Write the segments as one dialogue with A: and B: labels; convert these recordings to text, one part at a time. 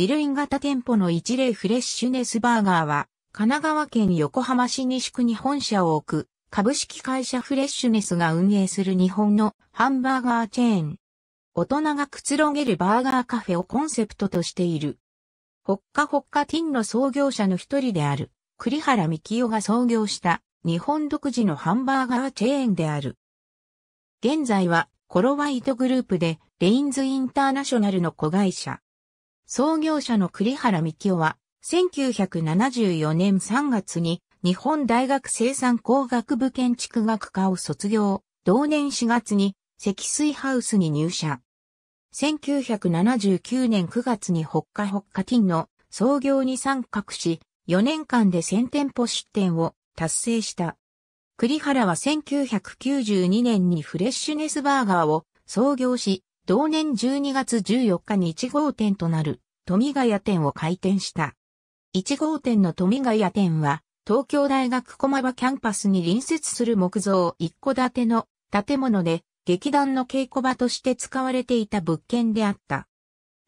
A: ビルイン型店舗の一例フレッシュネスバーガーは、神奈川県横浜市西区に本社を置く、株式会社フレッシュネスが運営する日本のハンバーガーチェーン。大人がくつろげるバーガーカフェをコンセプトとしている。ほっかほっかティンの創業者の一人である、栗原幹夫が創業した日本独自のハンバーガーチェーンである。現在はコロワイトグループでレインズインターナショナルの子会社。創業者の栗原幹夫は、1974年3月に日本大学生産工学部建築学科を卒業、同年4月に積水ハウスに入社。1979年9月に北海北海金の創業に参画し、4年間で1000店舗出店を達成した。栗原は1992年にフレッシュネスバーガーを創業し、同年12月14日に1号店となる富ヶ谷店を開店した。1号店の富ヶ谷店は、東京大学駒場キャンパスに隣接する木造一戸建ての建物で、劇団の稽古場として使われていた物件であった。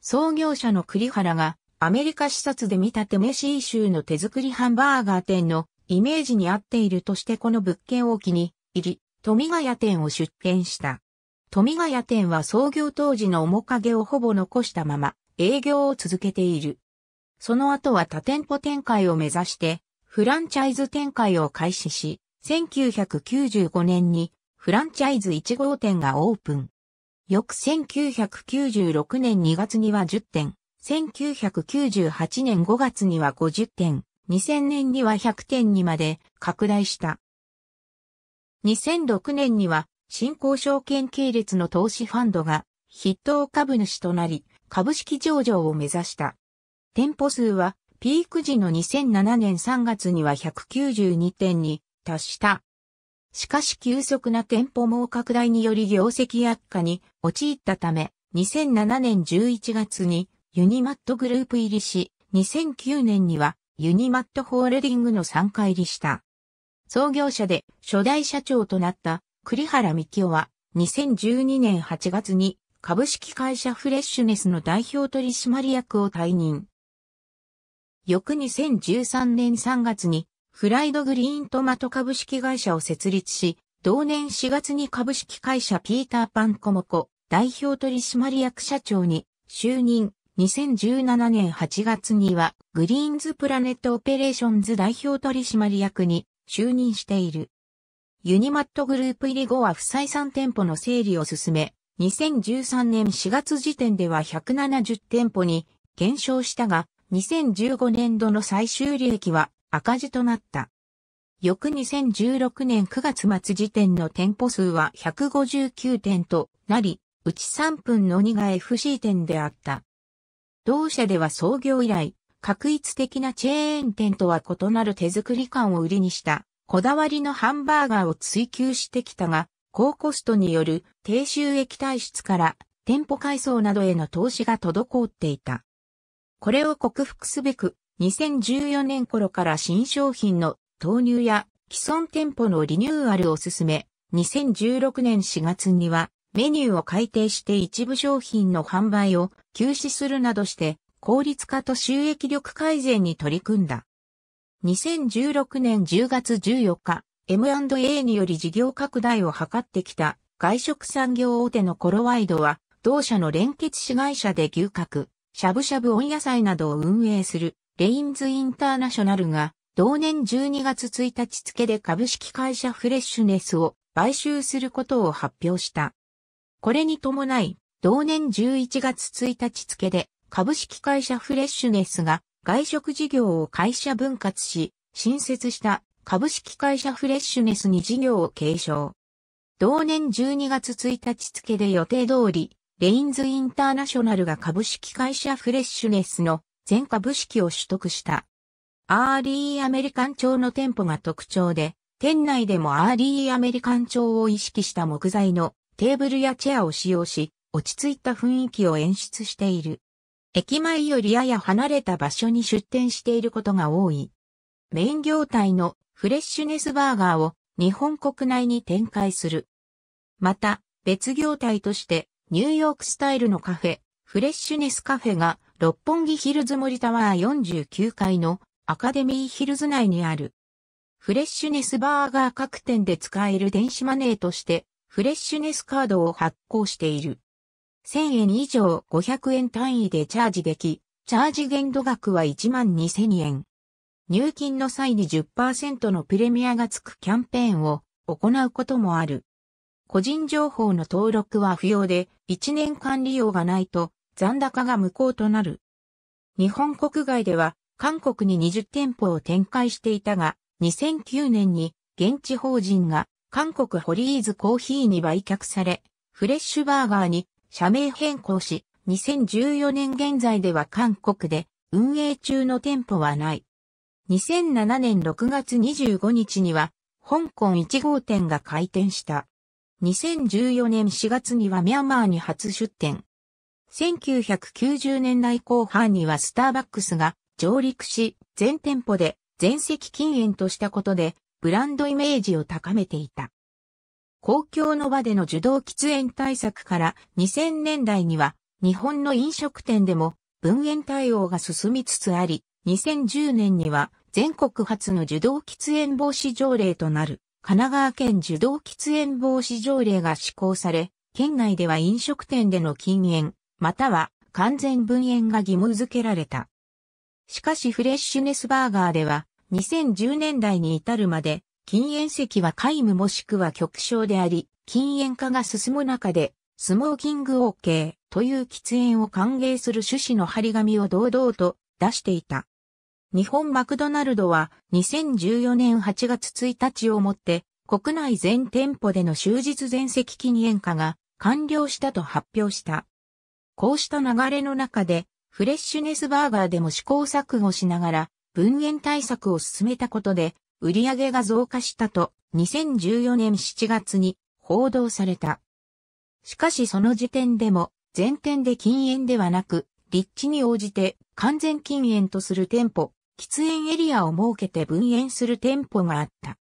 A: 創業者の栗原がアメリカ視察で見たテネシー州の手作りハンバーガー店のイメージに合っているとしてこの物件を機に入り、富ヶ谷店を出店した。富ヶ谷店は創業当時の面影をほぼ残したまま営業を続けている。その後は多店舗展開を目指してフランチャイズ展開を開始し、1995年にフランチャイズ1号店がオープン。翌1996年2月には10店、1998年5月には50店、2000年には100店にまで拡大した。2006年には新興証券系列の投資ファンドが筆頭株主となり、株式上場を目指した。店舗数はピーク時の2007年3月には192店に達した。しかし急速な店舗網拡大により業績悪化に陥ったため、2007年11月にユニマットグループ入りし、2009年にはユニマットホールディングの参加入りした。創業者で初代社長となった栗原幹夫は2012年8月に株式会社フレッシュネスの代表取締役を退任。翌2013年3月にフライドグリーントマト株式会社を設立し、同年4月に株式会社ピーターパンコモコ代表取締役社長に就任。2017年8月にはグリーンズプラネットオペレーションズ代表取締役に就任している。ユニマットグループ入り後は不採算店舗の整理を進め、2013年4月時点では170店舗に減少したが、2015年度の最終利益は赤字となった。翌2016年9月末時点の店舗数は159店となり、うち3分の2が FC 店であった。同社では創業以来、確一的なチェーン店とは異なる手作り感を売りにしたこだわりのハンバーガーを追求してきたが、高コストによる低収益体質から店舗改装などへの投資が滞っていた。これを克服すべく、2014年頃から新商品の投入や既存店舗のリニューアルを進め、2016年4月にはメニューを改定して一部商品の販売を休止するなどして効率化と収益力改善に取り組んだ。2016年10月14日、M&A により事業拡大を図ってきた外食産業大手のコロワイドは、同社の連結子会社で牛角、しゃぶしゃぶ温野菜などを運営するレインズインターナショナルが、同年12月1日付で株式会社フレッシュネスを買収することを発表した。これに伴い、同年11月1日付で株式会社フレッシュネスが外食事業を会社分割し、新設した株式会社フレッシュネスに事業を継承。同年12月1日付で予定通り、レインズインターナショナルが株式会社フレッシュネスの全株式を取得した。アーリーアメリカン調の店舗が特徴で、店内でもアーリーアメリカン調を意識した木材のテーブルやチェアを使用し、落ち着いた雰囲気を演出している。駅前よりやや離れた場所に出店していることが多い。メイン業態のフレッシュネスバーガーを日本国内に展開する。また、別業態としてニューヨークスタイルのカフェ、フレッシュネスカフェが六本木ヒルズ森タワー49階のアカデミーヒルズ内にある。フレッシュネスバーガー各店で使える電子マネーとして、フレッシュネスカードを発行している。1000円以上500円単位でチャージでき、チャージ限度額は1万2000円。入金の際に10%のプレミアがつくキャンペーンを行うこともある。個人情報の登録は不要で、1年間利用がないと残高が無効となる。日本国外では韓国に20店舗を展開していたが、2009年に現地法人が韓国ホリーズコーヒーに売却され、フレッシュバーガーに社名変更し、2014年現在では韓国で運営中の店舗はない。2007年6月25日には、香港1号店が開店した。2014年4月にはミャンマーに初出店。1990年代後半にはスターバックスが上陸し、全店舗で全席禁煙としたことで、ブランドイメージを高めていた。公共の場での受動喫煙対策から2000年代には日本の飲食店でも分煙対応が進みつつあり、2010年には全国初の受動喫煙防止条例となる神奈川県受動喫煙防止条例が施行され、県内では飲食店での禁煙、または完全分煙が義務付けられた。しかしフレッシュネスバーガーでは2010年代に至るまで禁煙席は皆無もしくは極小であり、禁煙化が進む中で、スモーキング OK という喫煙を歓迎する趣旨の張り紙を堂々と出していた。日本マクドナルドは2014年8月1日をもって国内全店舗での終日全席禁煙化が完了したと発表した。こうした流れの中でフレッシュネスバーガーでも試行錯誤しながら分煙対策を進めたことで売上が増加したと2014年7月に報道された。しかしその時点でも全店で禁煙ではなく、立地に応じて完全禁煙とする店舗、喫煙エリアを設けて分煙する店舗があった。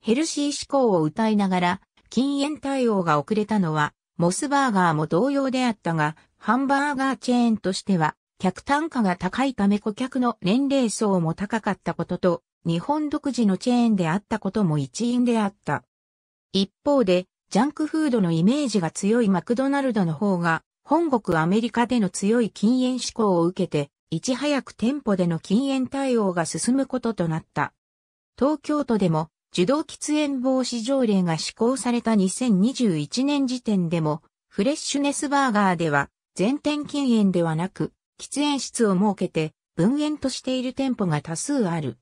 A: ヘルシー志向を歌いながら、禁煙対応が遅れたのは、モスバーガーも同様であったが、ハンバーガーチェーンとしては、客単価が高いため顧客の年齢層も高かったことと、日本独自のチェーンであったことも一因であった。一方で、ジャンクフードのイメージが強いマクドナルドの方が、本国アメリカでの強い禁煙志向を受けて、いち早く店舗での禁煙対応が進むこととなった。東京都でも、受動喫煙防止条例が施行された2021年時点でも、フレッシュネスバーガーでは、全店禁煙ではなく、喫煙室を設けて、分煙としている店舗が多数ある。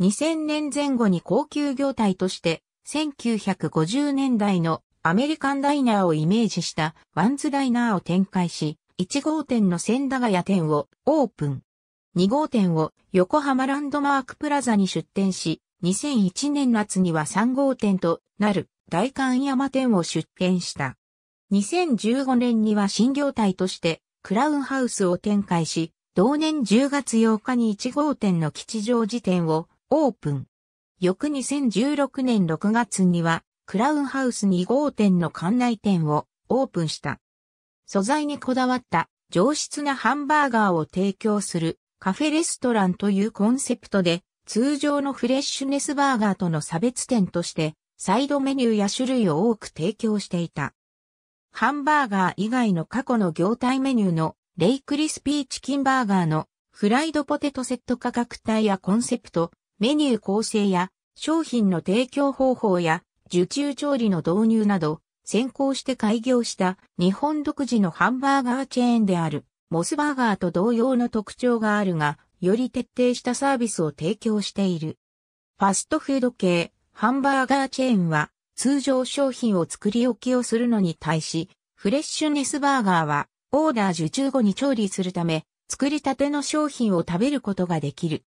A: 2000年前後に高級業態として、1950年代のアメリカンダイナーをイメージしたワンズダイナーを展開し、1号店の千駄ヶ谷店をオープン。2号店を横浜ランドマークプラザに出店し、2001年夏には3号店となる大観山店を出店した。2015年には新業態としてクラウンハウスを展開し、同年10月8日に1号店の吉祥寺店をオープン。翌2016年6月には、クラウンハウス2号店の館内店をオープンした。素材にこだわった上質なハンバーガーを提供するカフェレストランというコンセプトで、通常のフレッシュネスバーガーとの差別点として、サイドメニューや種類を多く提供していた。ハンバーガー以外の過去の業態メニューのレイクリスピーチキンバーガーのフライドポテトセット価格帯やコンセプト、メニュー構成や商品の提供方法や受注調理の導入など先行して開業した日本独自のハンバーガーチェーンであるモスバーガーと同様の特徴があるが、より徹底したサービスを提供している。ファストフード系ハンバーガーチェーンは通常商品を作り置きをするのに対し、フレッシュネスバーガーはオーダー受注後に調理するため、作りたての商品を食べることができる。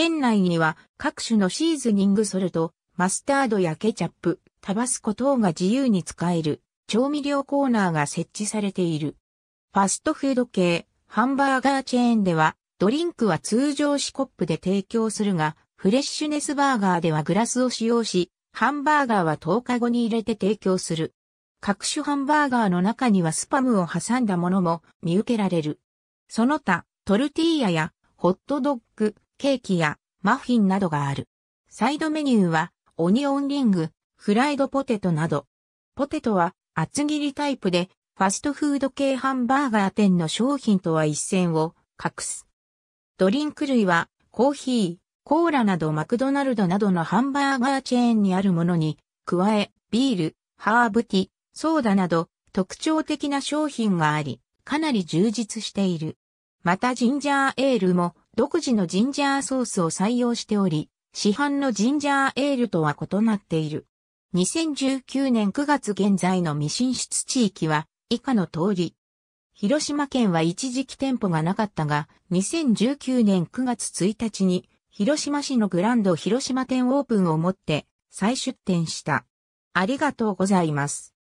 A: 店内には各種のシーズニングソルト、マスタードやケチャップ、タバスコ等が自由に使える調味料コーナーが設置されている。ファストフード系、ハンバーガーチェーンではドリンクは通常紙コップで提供するが、フレッシュネスバーガーではグラスを使用し、ハンバーガーは10日後に入れて提供する。各種ハンバーガーの中にはスパムを挟んだものも見受けられる。その他、トルティーヤやホットドッグ、ケーキやマフィンなどがある。サイドメニューは、オニオンリング、フライドポテトなど。ポテトは厚切りタイプで、ファストフード系ハンバーガー店の商品とは一線を隠す。ドリンク類は、コーヒー、コーラなどマクドナルドなどのハンバーガーチェーンにあるものに、加え、ビール、ハーブティ、ソーダなど特徴的な商品があり、かなり充実している。またジンジャーエールも独自のジンジャーソースを採用しており、市販のジンジャーエールとは異なっている。2019年9月現在の未進出地域は以下の通り。広島県は一時期店舗がなかったが、2019年9月1日に広島市のグランド広島店オープンをもって再出店した。ありがとうございます。